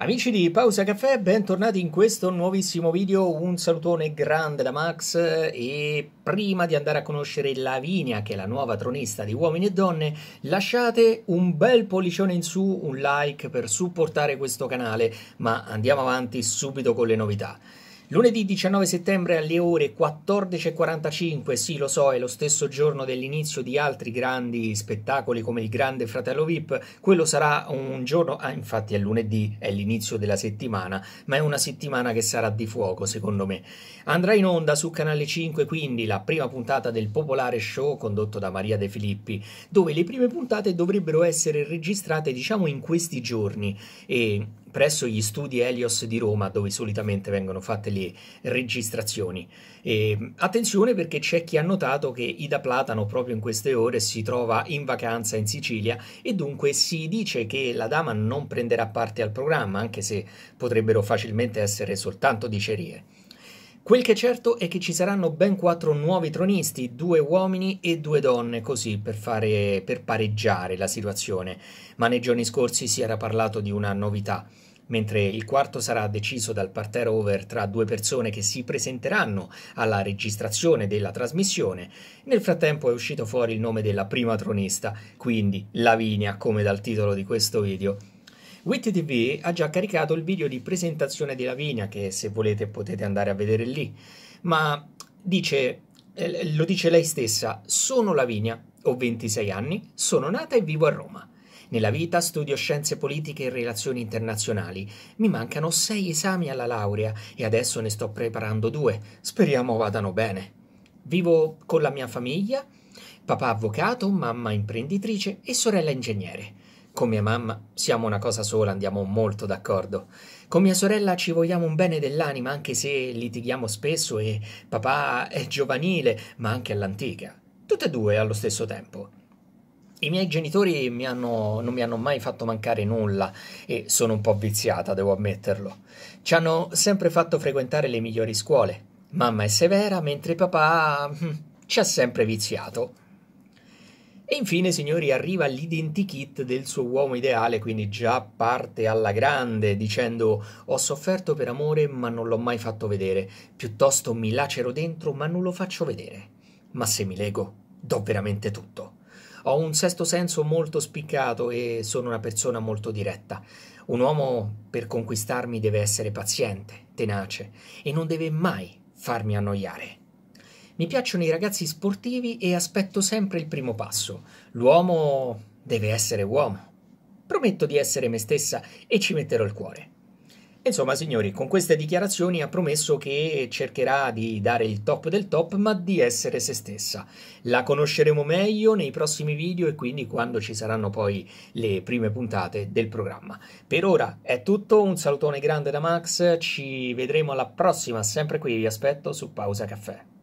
Amici di Pausa Caffè, bentornati in questo nuovissimo video, un salutone grande da Max e prima di andare a conoscere Lavinia, che è la nuova tronista di Uomini e Donne, lasciate un bel pollicione in su, un like per supportare questo canale, ma andiamo avanti subito con le novità. Lunedì 19 settembre alle ore 14.45, sì lo so, è lo stesso giorno dell'inizio di altri grandi spettacoli come il Grande Fratello VIP, quello sarà un giorno, ah, infatti è lunedì, è l'inizio della settimana, ma è una settimana che sarà di fuoco secondo me. Andrà in onda su Canale 5 quindi la prima puntata del popolare show condotto da Maria De Filippi, dove le prime puntate dovrebbero essere registrate diciamo in questi giorni e presso gli studi Helios di Roma, dove solitamente vengono fatte le registrazioni. E, attenzione perché c'è chi ha notato che Ida Platano proprio in queste ore si trova in vacanza in Sicilia e dunque si dice che la dama non prenderà parte al programma, anche se potrebbero facilmente essere soltanto dicerie. Quel che è certo è che ci saranno ben quattro nuovi tronisti, due uomini e due donne, così per, fare, per pareggiare la situazione. Ma nei giorni scorsi si era parlato di una novità mentre il quarto sarà deciso dal parterre over tra due persone che si presenteranno alla registrazione della trasmissione. Nel frattempo è uscito fuori il nome della prima tronista, quindi Lavinia, come dal titolo di questo video. Witty ha già caricato il video di presentazione di Lavinia, che se volete potete andare a vedere lì, ma dice, eh, lo dice lei stessa, sono Lavinia, ho 26 anni, sono nata e vivo a Roma. Nella vita studio scienze politiche e relazioni internazionali. Mi mancano sei esami alla laurea e adesso ne sto preparando due. Speriamo vadano bene. Vivo con la mia famiglia, papà avvocato, mamma imprenditrice e sorella ingegnere. Con mia mamma siamo una cosa sola, andiamo molto d'accordo. Con mia sorella ci vogliamo un bene dell'anima, anche se litighiamo spesso e papà è giovanile, ma anche all'antica. Tutte e due allo stesso tempo. I miei genitori mi hanno, non mi hanno mai fatto mancare nulla e sono un po' viziata, devo ammetterlo. Ci hanno sempre fatto frequentare le migliori scuole. Mamma è severa, mentre papà hm, ci ha sempre viziato. E infine, signori, arriva l'identikit del suo uomo ideale, quindi già parte alla grande, dicendo ho sofferto per amore ma non l'ho mai fatto vedere, piuttosto mi lacero dentro ma non lo faccio vedere. Ma se mi lego, do veramente tutto. Ho un sesto senso molto spiccato e sono una persona molto diretta. Un uomo per conquistarmi deve essere paziente, tenace e non deve mai farmi annoiare. Mi piacciono i ragazzi sportivi e aspetto sempre il primo passo. L'uomo deve essere uomo. Prometto di essere me stessa e ci metterò il cuore. Insomma, signori, con queste dichiarazioni ha promesso che cercherà di dare il top del top, ma di essere se stessa. La conosceremo meglio nei prossimi video e quindi quando ci saranno poi le prime puntate del programma. Per ora è tutto, un salutone grande da Max, ci vedremo alla prossima, sempre qui vi aspetto su Pausa Caffè.